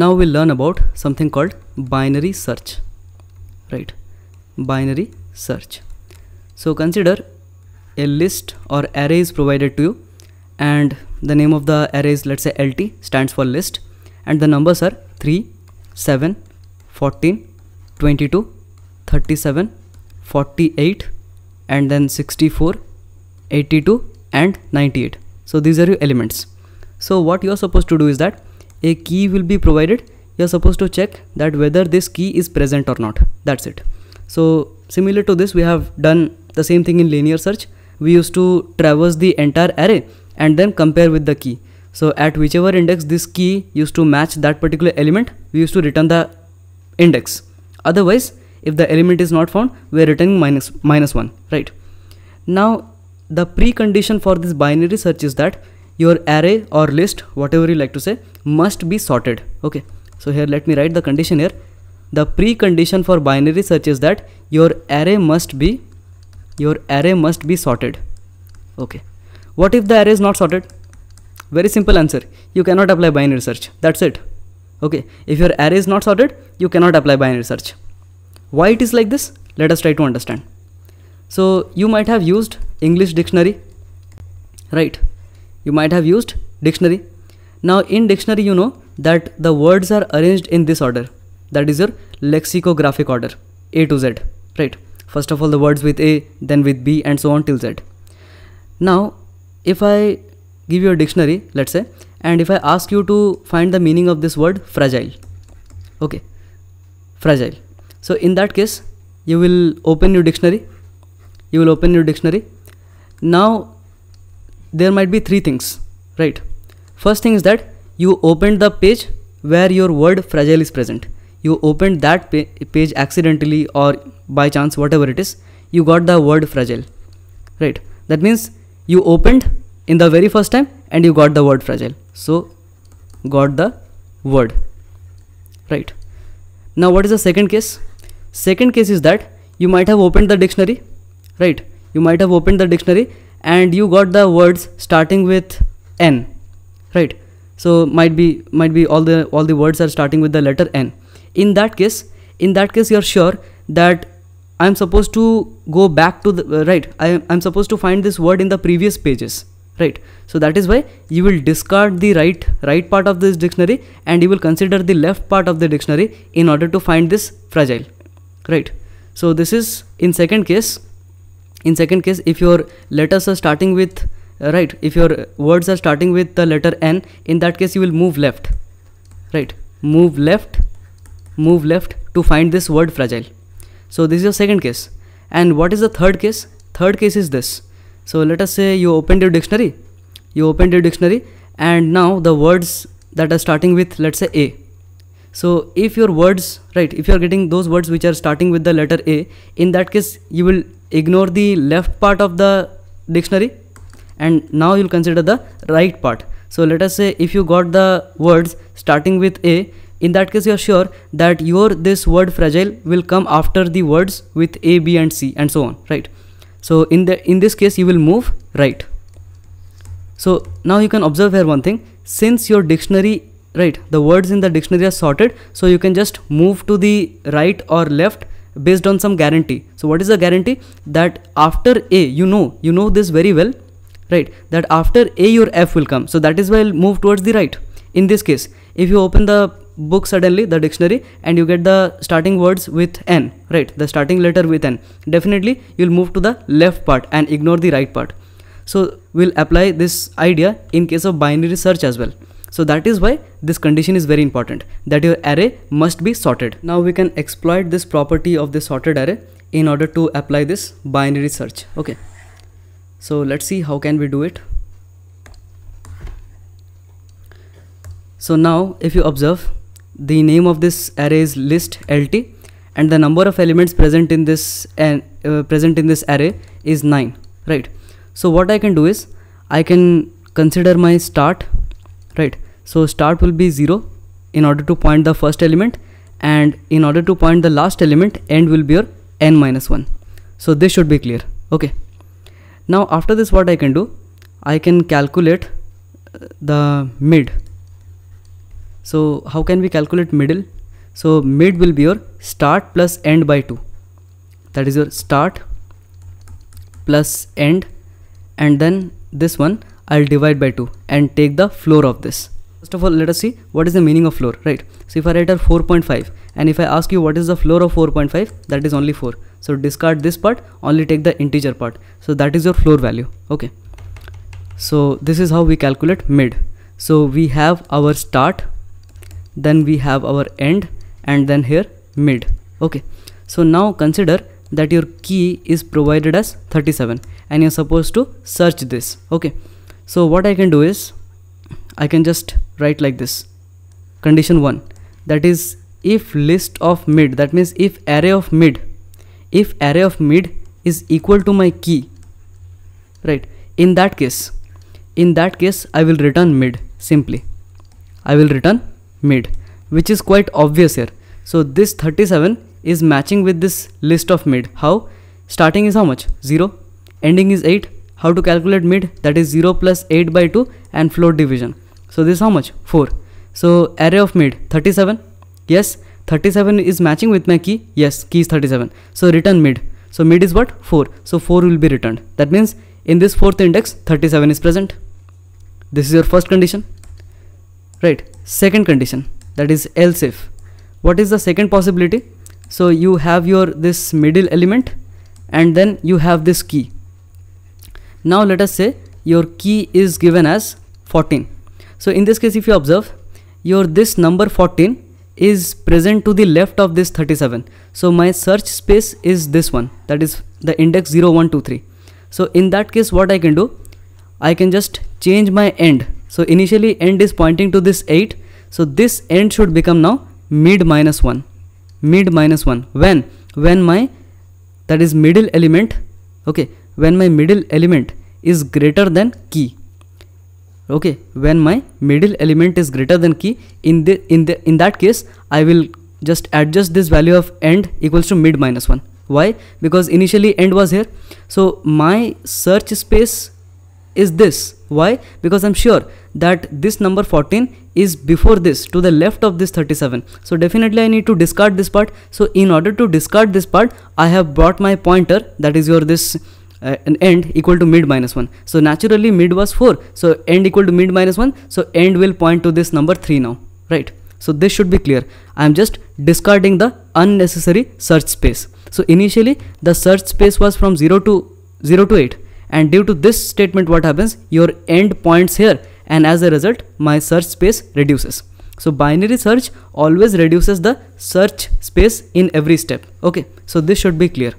now we'll learn about something called binary search right binary search so consider a list or array is provided to you and the name of the array is let's say lt stands for list and the numbers are 3 7 14 22 37 48 and then 64 82 and 98 so these are your elements so what you're supposed to do is that a key will be provided you're supposed to check that whether this key is present or not that's it so similar to this we have done the same thing in linear search we used to traverse the entire array and then compare with the key so at whichever index this key used to match that particular element we used to return the index otherwise if the element is not found we are returning minus minus 1 right now the precondition for this binary search is that your array or list whatever you like to say must be sorted okay so here let me write the condition here the precondition for binary search is that your array must be your array must be sorted okay what if the array is not sorted very simple answer you cannot apply binary search that's it okay if your array is not sorted you cannot apply binary search why it is like this let us try to understand so you might have used english dictionary right you might have used dictionary now in dictionary you know that the words are arranged in this order that is your lexicographic order a to z right first of all the words with a then with b and so on till z now if i give you a dictionary let's say and if i ask you to find the meaning of this word fragile okay fragile so in that case you will open your dictionary you will open your dictionary now there might be three things, right? First thing is that you opened the page where your word fragile is present. You opened that pa page accidentally or by chance, whatever it is, you got the word fragile, right? That means you opened in the very first time and you got the word fragile. So, got the word, right? Now, what is the second case? Second case is that you might have opened the dictionary, right? You might have opened the dictionary and you got the words starting with n right so might be might be all the all the words are starting with the letter n in that case in that case you're sure that i'm supposed to go back to the uh, right I, i'm supposed to find this word in the previous pages right so that is why you will discard the right right part of this dictionary and you will consider the left part of the dictionary in order to find this fragile right so this is in second case in second case if your letters are starting with uh, right if your words are starting with the letter n in that case you will move left right move left move left to find this word fragile so this is your second case and what is the third case third case is this so let us say you opened your dictionary you opened your dictionary and now the words that are starting with let's say a so if your words right if you are getting those words which are starting with the letter a in that case you will ignore the left part of the dictionary and now you'll consider the right part so let us say if you got the words starting with a in that case you're sure that your this word fragile will come after the words with a b and c and so on right so in the in this case you will move right so now you can observe here one thing since your dictionary right the words in the dictionary are sorted so you can just move to the right or left based on some guarantee so what is the guarantee that after a you know you know this very well right that after a your f will come so that is why i'll move towards the right in this case if you open the book suddenly the dictionary and you get the starting words with n right the starting letter with n definitely you'll move to the left part and ignore the right part so we'll apply this idea in case of binary search as well so that is why this condition is very important that your array must be sorted. Now we can exploit this property of the sorted array in order to apply this binary search. Okay. So let's see how can we do it. So now if you observe the name of this array is list lt and the number of elements present in this and uh, present in this array is 9 right so what i can do is i can consider my start right so start will be 0 in order to point the first element and in order to point the last element end will be your n minus 1 so this should be clear okay now after this what I can do I can calculate uh, the mid so how can we calculate middle so mid will be your start plus end by 2 that is your start plus end and then this one I'll divide by 2 and take the floor of this. First of all, let us see what is the meaning of floor, right? So if I write here 4.5 and if I ask you what is the floor of 4.5, that is only 4. So discard this part, only take the integer part. So that is your floor value, okay? So this is how we calculate mid. So we have our start, then we have our end and then here mid, okay? So now consider that your key is provided as 37 and you're supposed to search this, okay? so what I can do is I can just write like this condition 1 that is if list of mid that means if array of mid if array of mid is equal to my key right in that case in that case I will return mid simply I will return mid which is quite obvious here so this 37 is matching with this list of mid how starting is how much 0 ending is 8 how to calculate mid that is 0 plus 8 by 2 and float division so this is how much 4 so array of mid 37 yes 37 is matching with my key yes key is 37 so return mid so mid is what 4 so 4 will be returned that means in this fourth index 37 is present this is your first condition right second condition that is else if what is the second possibility so you have your this middle element and then you have this key now let us say your key is given as 14 so in this case if you observe your this number 14 is present to the left of this 37 so my search space is this one that is the index 0, 1, 2, 3. so in that case what i can do i can just change my end so initially end is pointing to this 8 so this end should become now mid minus 1 mid minus 1 when when my that is middle element okay when my middle element is greater than key okay when my middle element is greater than key in the in the in that case i will just adjust this value of end equals to mid minus 1 why because initially end was here so my search space is this why because i'm sure that this number 14 is before this to the left of this 37 so definitely i need to discard this part so in order to discard this part i have brought my pointer that is your this uh, an end equal to mid minus 1 so naturally mid was 4 so end equal to mid minus 1 so end will point to this number 3 now right so this should be clear i am just discarding the unnecessary search space so initially the search space was from 0 to 0 to 8 and due to this statement what happens your end points here and as a result my search space reduces so binary search always reduces the search space in every step okay so this should be clear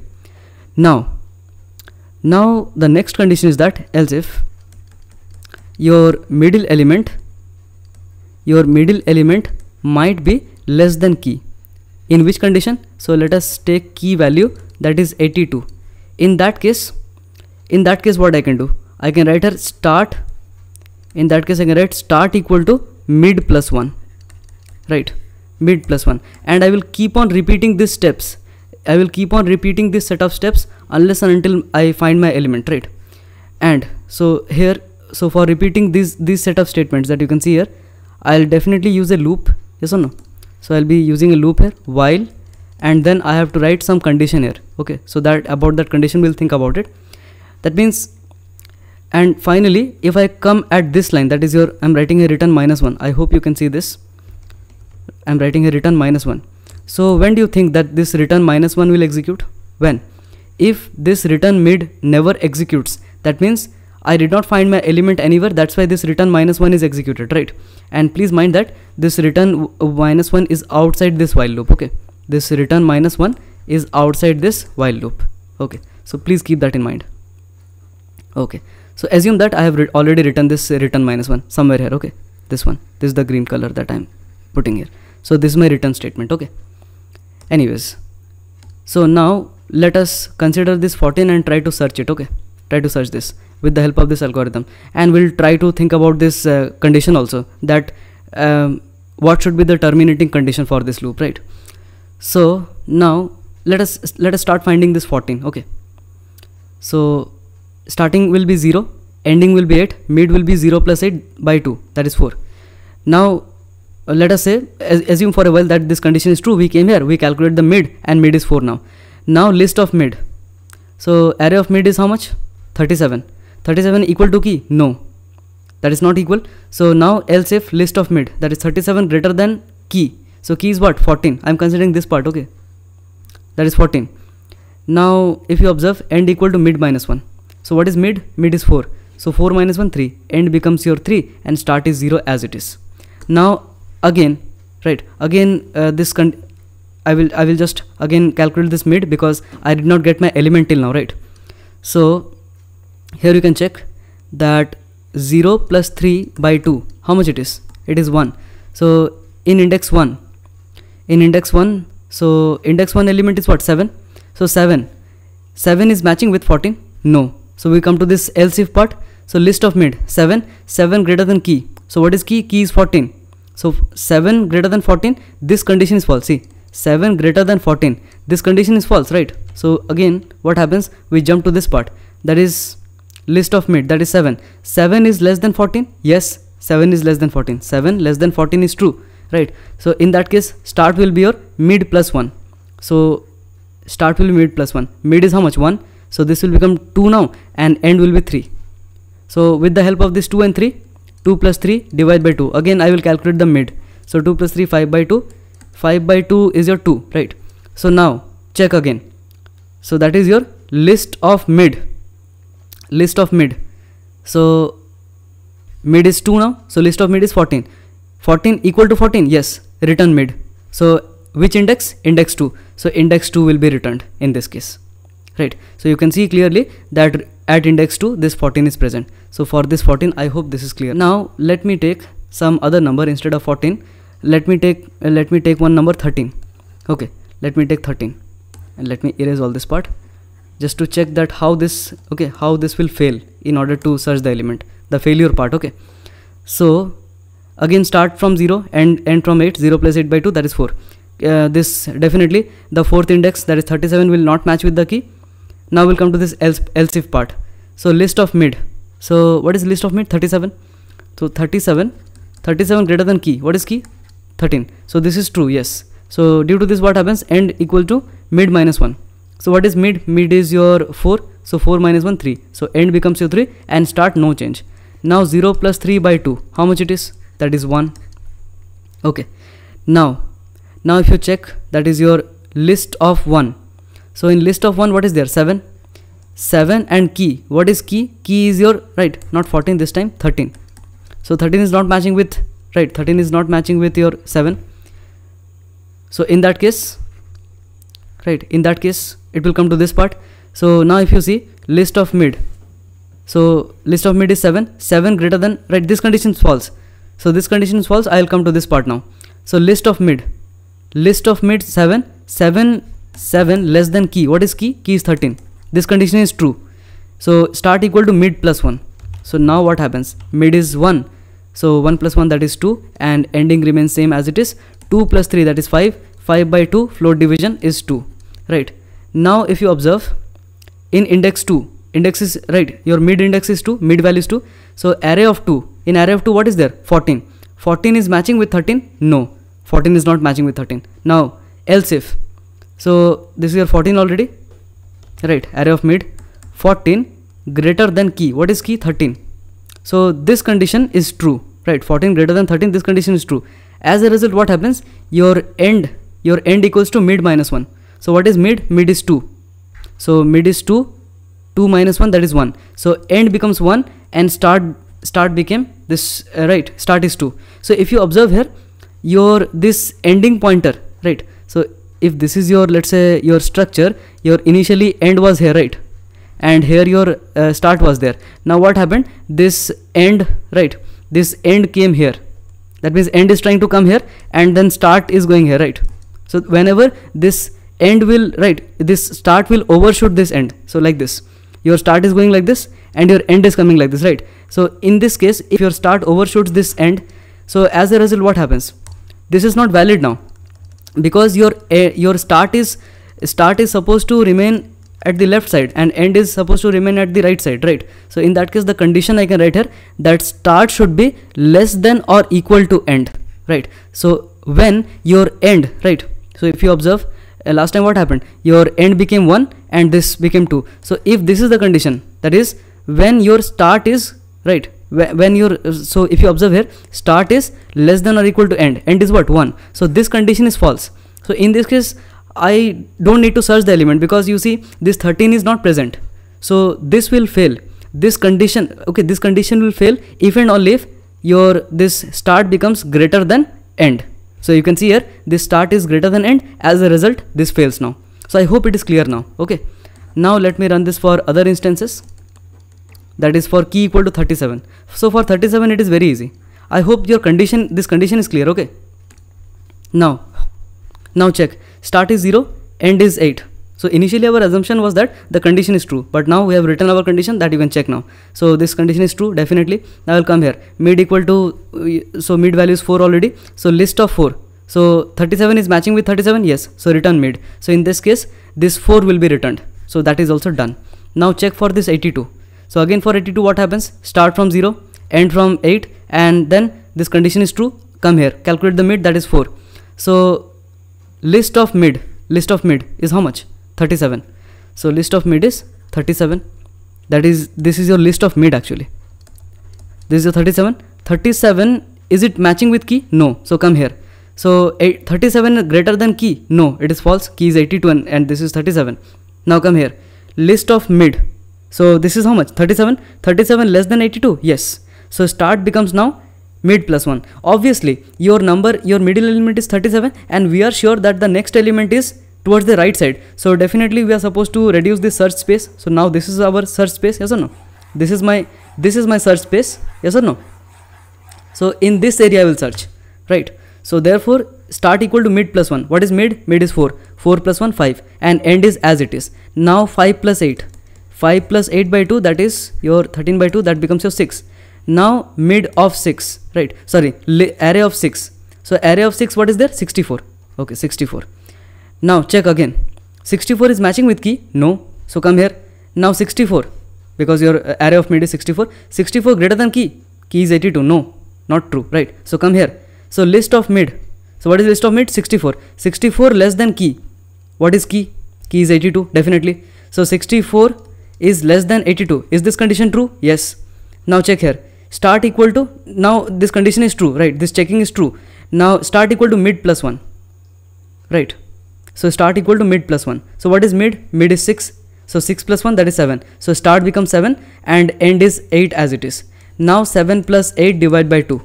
now now the next condition is that else if your middle element your middle element might be less than key in which condition so let us take key value that is 82 in that case in that case what i can do i can write here start in that case i can write start equal to mid plus 1 right mid plus 1 and i will keep on repeating these steps I will keep on repeating this set of steps unless and until I find my element right and so here so for repeating this this set of statements that you can see here I'll definitely use a loop yes or no so I'll be using a loop here while and then I have to write some condition here okay so that about that condition we'll think about it that means and finally if I come at this line that is your I'm writing a return minus 1 I hope you can see this I'm writing a return minus 1 so when do you think that this return minus 1 will execute? When? If this return mid never executes, that means I did not find my element anywhere, that's why this return minus 1 is executed, right? And please mind that this return uh, minus 1 is outside this while loop, okay? This return minus 1 is outside this while loop, okay? So please keep that in mind. Okay, so assume that I have already written this return minus 1 somewhere here, okay? This one, this is the green color that I'm putting here. So this is my return statement, okay? anyways so now let us consider this 14 and try to search it okay try to search this with the help of this algorithm and we'll try to think about this uh, condition also that um, what should be the terminating condition for this loop right so now let us let us start finding this 14 okay so starting will be 0 ending will be 8 mid will be 0 plus 8 by 2 that is 4 now uh, let us say assume for a while that this condition is true we came here we calculate the mid and mid is 4 now now list of mid so array of mid is how much 37 37 equal to key no that is not equal so now else if list of mid that is 37 greater than key so key is what 14 i'm considering this part okay that is 14 now if you observe end equal to mid minus 1 so what is mid mid is 4 so 4 minus 1 3 end becomes your 3 and start is 0 as it is now again right again uh, this con- I will I will just again calculate this mid because I did not get my element till now right so here you can check that 0 plus 3 by 2 how much it is it is 1 so in index 1 in index 1 so index 1 element is what 7 so 7 7 is matching with 14 no so we come to this else if part so list of mid 7 7 greater than key so what is key key is 14 so 7 greater than 14, this condition is false. See, 7 greater than 14, this condition is false, right? So again, what happens? We jump to this part. That is list of mid, that is 7. 7 is less than 14? Yes, 7 is less than 14. 7 less than 14 is true, right? So in that case, start will be your mid plus 1. So start will be mid plus 1. Mid is how much? 1. So this will become 2 now and end will be 3. So with the help of this 2 and 3, 2 plus 3 divided by 2 again I will calculate the mid so 2 plus 3 5 by 2 5 by 2 is your 2 right so now check again so that is your list of mid list of mid so mid is 2 now so list of mid is 14 14 equal to 14 yes return mid so which index index 2 so index 2 will be returned in this case right so you can see clearly that at index 2 this 14 is present. So for this 14 I hope this is clear. Now let me take some other number instead of 14 let me take uh, let me take one number 13 okay let me take 13 and let me erase all this part just to check that how this okay how this will fail in order to search the element the failure part okay so again start from 0 and end from 8 0 plus 8 by 2 that is 4 uh, this definitely the fourth index that is 37 will not match with the key now we'll come to this else, else if part so list of mid so what is list of mid 37 so 37 37 greater than key what is key 13 so this is true yes so due to this what happens end equal to mid minus 1 so what is mid mid is your 4 so 4 minus 1 3 so end becomes your 3 and start no change now 0 plus 3 by 2 how much it is that is 1 okay now now if you check that is your list of 1 so in list of 1 what is there 7 7 and key what is key key is your right not 14 this time 13 so 13 is not matching with right 13 is not matching with your 7 so in that case right in that case it will come to this part so now if you see list of mid so list of mid is 7 7 greater than right this condition is false so this condition is false i'll come to this part now so list of mid list of mid 7 7 7 less than key. What is key? Key is 13. This condition is true. So start equal to mid plus 1. So now what happens? Mid is 1. So 1 plus 1 that is 2 and ending remains same as it is. 2 plus 3 that is 5. 5 by 2 float division is 2. Right. Now if you observe in index 2 index is right your mid index is 2 mid value is 2 so array of 2 in array of 2 what is there 14 14 is matching with 13 no 14 is not matching with 13 now else if so this is your 14 already right array of mid 14 greater than key what is key 13 so this condition is true right 14 greater than 13 this condition is true as a result what happens your end your end equals to mid minus 1 so what is mid mid is 2 so mid is 2 2 minus 1 that is 1 so end becomes 1 and start start became this uh, right start is 2 so if you observe here your this ending pointer right so if this is your let's say your structure your initially end was here right and here your uh, start was there now what happened this end right this end came here that means end is trying to come here and then start is going here right so whenever this end will right this start will overshoot this end so like this your start is going like this and your end is coming like this right so in this case if your start overshoots this end so as a result what happens this is not valid now because your uh, your start is start is supposed to remain at the left side and end is supposed to remain at the right side right so in that case the condition i can write here that start should be less than or equal to end right so when your end right so if you observe uh, last time what happened your end became 1 and this became 2 so if this is the condition that is when your start is right when you're so if you observe here start is less than or equal to end end is what 1 so this condition is false so in this case i don't need to search the element because you see this 13 is not present so this will fail this condition okay this condition will fail if and only if your this start becomes greater than end so you can see here this start is greater than end as a result this fails now so i hope it is clear now okay now let me run this for other instances that is for key equal to 37 so for 37 it is very easy i hope your condition this condition is clear okay now now check start is 0 end is 8 so initially our assumption was that the condition is true but now we have written our condition that you can check now so this condition is true definitely now i'll come here mid equal to uh, so mid value is 4 already so list of 4 so 37 is matching with 37 yes so return mid so in this case this 4 will be returned so that is also done now check for this 82 so again for 82 what happens? Start from 0, end from 8 and then this condition is true. Come here, calculate the mid that is 4. So list of mid, list of mid is how much? 37. So list of mid is 37. That is, this is your list of mid actually. This is your 37. 37 is it matching with key? No. So come here. So 8, 37 greater than key? No, it is false. Key is 82 and, and this is 37. Now come here. List of mid so this is how much? 37? 37 less than 82? Yes. So start becomes now mid plus 1. Obviously, your number, your middle element is 37 and we are sure that the next element is towards the right side. So definitely we are supposed to reduce the search space. So now this is our search space, yes or no? This is my, this is my search space, yes or no? So in this area I will search, right? So therefore start equal to mid plus 1. What is mid? Mid is 4. 4 plus 1, 5. And end is as it is. Now 5 plus 8. 5 plus 8 by 2 that is your 13 by 2 that becomes your 6 now mid of 6 right sorry array of 6 so array of 6 what is there 64 okay 64 now check again 64 is matching with key no so come here now 64 because your uh, array of mid is 64 64 greater than key key is 82 no not true right so come here so list of mid so what is list of mid 64 64 less than key what is key key is 82 definitely so 64 is less than 82. Is this condition true? Yes. Now check here. Start equal to, now this condition is true, right? This checking is true. Now start equal to mid plus 1, right? So start equal to mid plus 1. So what is mid? Mid is 6. So 6 plus 1 that is 7. So start becomes 7 and end is 8 as it is. Now 7 plus 8 divided by 2,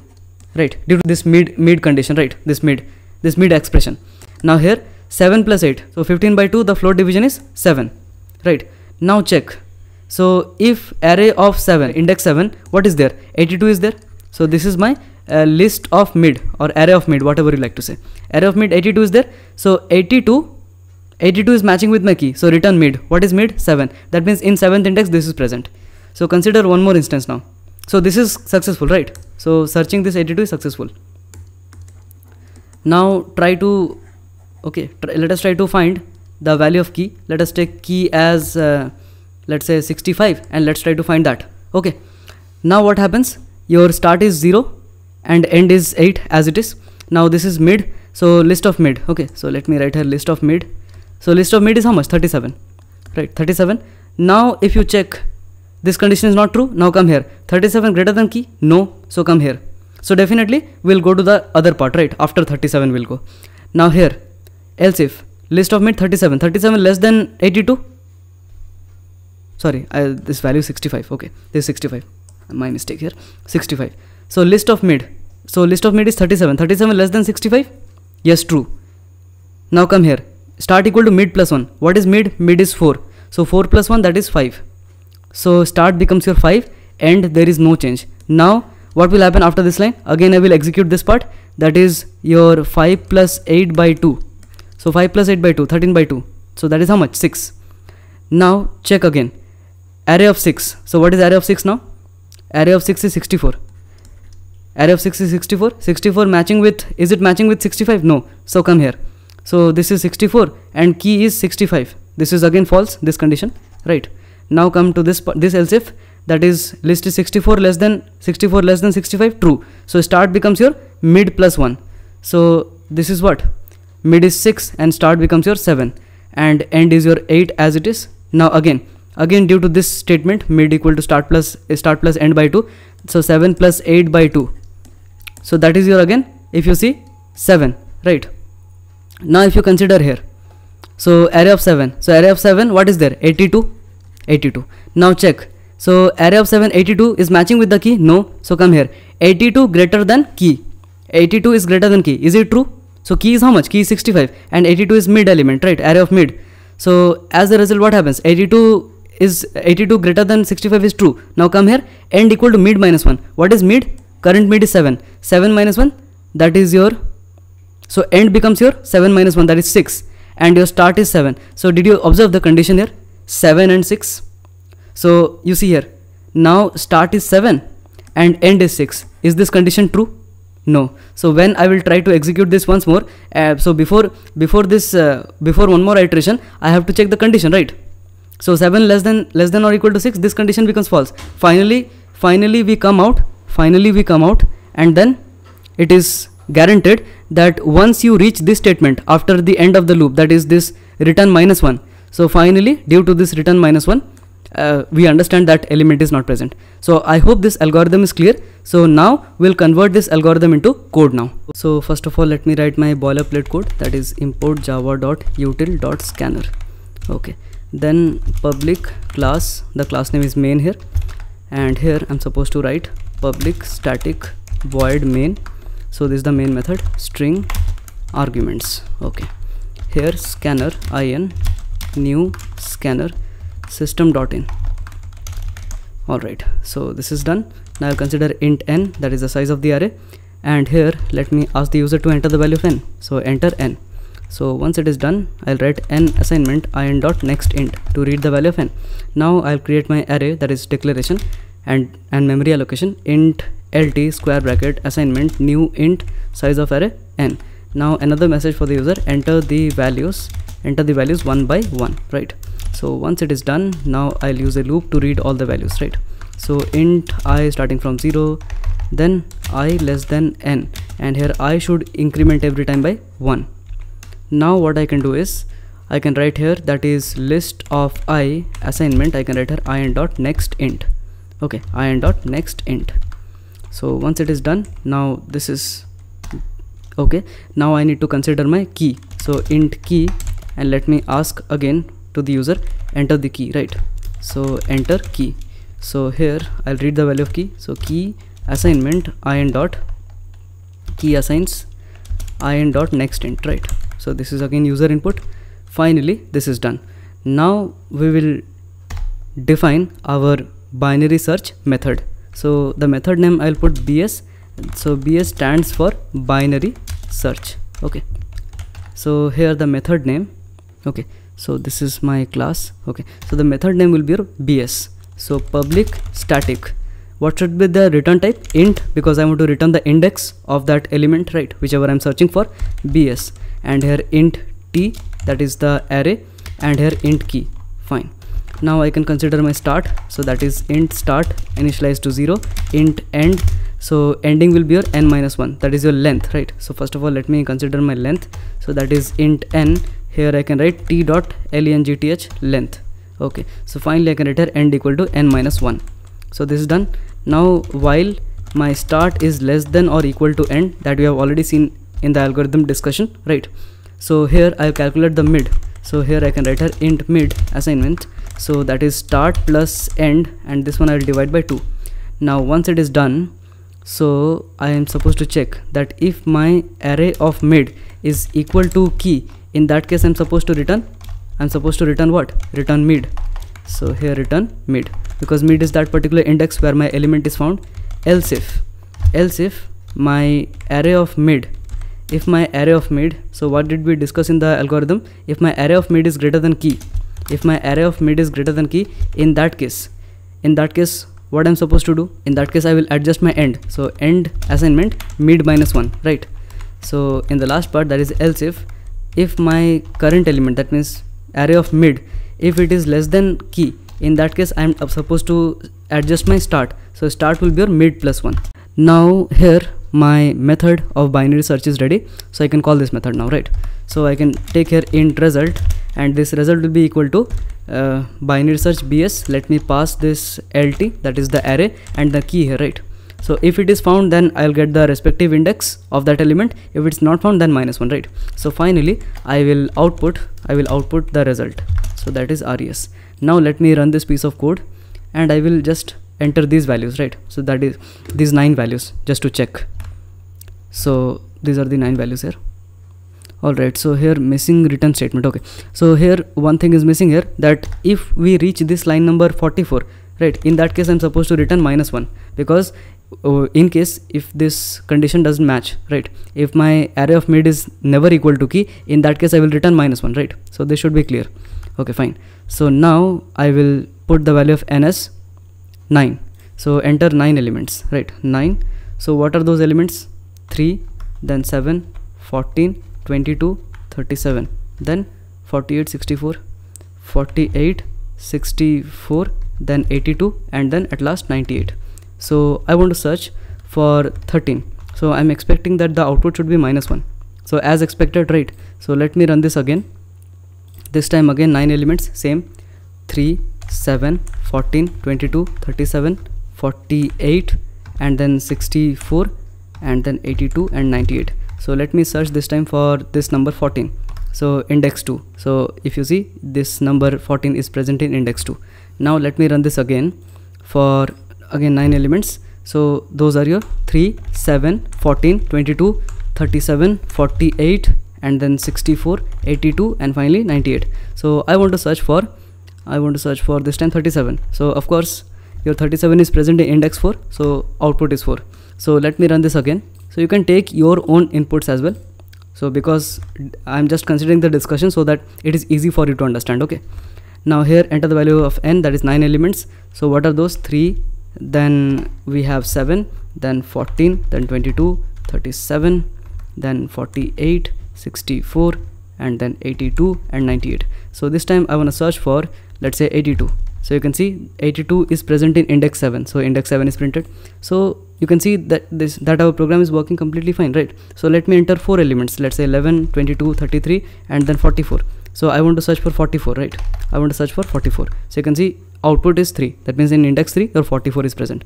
right? Due to this mid, mid condition, right? This mid, this mid expression. Now here 7 plus 8. So 15 by 2 the float division is 7, right? now check so if array of 7 index 7 what is there 82 is there so this is my uh, list of mid or array of mid whatever you like to say array of mid 82 is there so 82 82 is matching with my key so return mid what is mid 7 that means in 7th index this is present so consider one more instance now so this is successful right so searching this 82 is successful now try to okay try, let us try to find the value of key let us take key as uh, let's say 65 and let's try to find that okay now what happens your start is 0 and end is 8 as it is now this is mid so list of mid okay so let me write here list of mid so list of mid is how much 37 right 37 now if you check this condition is not true now come here 37 greater than key no so come here so definitely we'll go to the other part right after 37 we'll go now here else if list of mid 37 37 less than 82 sorry I, this value 65 okay this 65 my mistake here 65 so list of mid so list of mid is 37 37 less than 65 yes true now come here start equal to mid plus 1 what is mid mid is 4 so 4 plus 1 that is 5 so start becomes your 5 and there is no change now what will happen after this line again i will execute this part that is your 5 plus 8 by 2 so 5 plus 8 by 2, 13 by 2. So that is how much? 6. Now check again. Array of 6. So what is array of 6 now? Array of 6 is 64. Array of 6 is 64. 64 matching with, is it matching with 65? No. So come here. So this is 64 and key is 65. This is again false, this condition, right? Now come to this, this else if that is list is 64 less than 64 less than 65 true so start becomes your mid plus 1 so this is what mid is 6 and start becomes your 7 and end is your 8 as it is now again again due to this statement mid equal to start plus start plus end by 2 so 7 plus 8 by 2 so that is your again if you see 7 right now if you consider here so array of 7 so array of 7 what is there 82 82 now check so array of 7 82 is matching with the key no so come here 82 greater than key 82 is greater than key is it true so key is how much? Key is 65 and 82 is mid element, right? Array of mid. So as a result, what happens? 82 is 82 greater than 65 is true. Now come here, end equal to mid minus 1. What is mid? Current mid is 7. 7 minus 1, that is your, so end becomes your 7 minus 1, that is 6. And your start is 7. So did you observe the condition here? 7 and 6. So you see here, now start is 7 and end is 6. Is this condition true? no so when i will try to execute this once more uh, so before before this uh, before one more iteration i have to check the condition right so 7 less than less than or equal to 6 this condition becomes false finally finally we come out finally we come out and then it is guaranteed that once you reach this statement after the end of the loop that is this return minus 1 so finally due to this return minus 1 uh, we understand that element is not present. So I hope this algorithm is clear. So now we'll convert this algorithm into code now. So first of all, let me write my boilerplate code that is import java.util.scanner. Okay, then public class, the class name is main here. And here I'm supposed to write public static void main. So this is the main method string arguments. Okay, here scanner in new scanner system.in all right so this is done now I'll consider int n that is the size of the array and here let me ask the user to enter the value of n so enter n so once it is done I'll write n assignment in dot next int to read the value of n now I'll create my array that is declaration and and memory allocation int lt square bracket assignment new int size of array n now another message for the user enter the values enter the values one by one right so once it is done now i'll use a loop to read all the values right so int i starting from 0 then i less than n and here i should increment every time by 1 now what i can do is i can write here that is list of i assignment i can write here i and dot next int okay i and dot next int so once it is done now this is okay now i need to consider my key so int key and let me ask again to the user enter the key right so enter key so here I'll read the value of key so key assignment in dot key assigns in dot next int right so this is again user input finally this is done now we will define our binary search method so the method name I'll put BS so BS stands for binary search okay so here the method name okay so this is my class okay so the method name will be your bs so public static what should be the return type int because i want to return the index of that element right whichever i'm searching for bs and here int t that is the array and here int key fine now i can consider my start so that is int start initialized to 0 int end so ending will be your n minus 1 that is your length right so first of all let me consider my length so that is int n here I can write t dot length length okay so finally I can write here end equal to n minus 1 so this is done now while my start is less than or equal to end that we have already seen in the algorithm discussion right so here I calculate the mid so here I can write here int mid assignment so that is start plus end and this one I will divide by 2 now once it is done so I am supposed to check that if my array of mid is equal to key in that case i'm supposed to return i'm supposed to return what return mid so here return mid because mid is that particular index where my element is found else if else if my array of mid if my array of mid so what did we discuss in the algorithm if my array of mid is greater than key if my array of mid is greater than key in that case in that case what i'm supposed to do in that case i will adjust my end so end assignment mid minus 1 right so in the last part that is else if if my current element that means array of mid if it is less than key in that case I'm supposed to adjust my start so start will be your mid plus one now here my method of binary search is ready so I can call this method now right so I can take here int result and this result will be equal to uh, binary search bs let me pass this lt that is the array and the key here right so if it is found then i'll get the respective index of that element if it's not found then minus one right so finally i will output i will output the result so that is res now let me run this piece of code and i will just enter these values right so that is these nine values just to check so these are the nine values here alright so here missing return statement okay so here one thing is missing here that if we reach this line number 44 right in that case i'm supposed to return minus 1 because uh, in case if this condition doesn't match right if my array of mid is never equal to key in that case i will return minus one right so this should be clear okay fine so now i will put the value of n as 9 so enter 9 elements right 9 so what are those elements 3 then 7 14 22 37 then 48 64 48 64 then 82 and then at last 98 so I want to search for 13 so I'm expecting that the output should be minus 1 so as expected right so let me run this again this time again 9 elements same 3 7 14 22 37 48 and then 64 and then 82 and 98 so let me search this time for this number 14 so index 2 so if you see this number 14 is present in index 2 now let me run this again for again 9 elements so those are your 3 7 14 22 37 48 and then 64 82 and finally 98 so i want to search for i want to search for this time 37 so of course your 37 is present in index 4 so output is 4 so let me run this again so you can take your own inputs as well so because i'm just considering the discussion so that it is easy for you to understand okay now here enter the value of n that is 9 elements so what are those 3 then we have 7 then 14 then 22 37 then 48 64 and then 82 and 98 so this time i want to search for let's say 82 so you can see 82 is present in index 7 so index 7 is printed so you can see that this that our program is working completely fine right so let me enter four elements let's say 11 22 33 and then 44 so i want to search for 44 right i want to search for 44 so you can see output is 3 that means in index 3 your 44 is present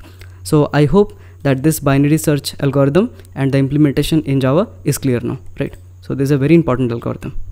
so i hope that this binary search algorithm and the implementation in java is clear now right so this is a very important algorithm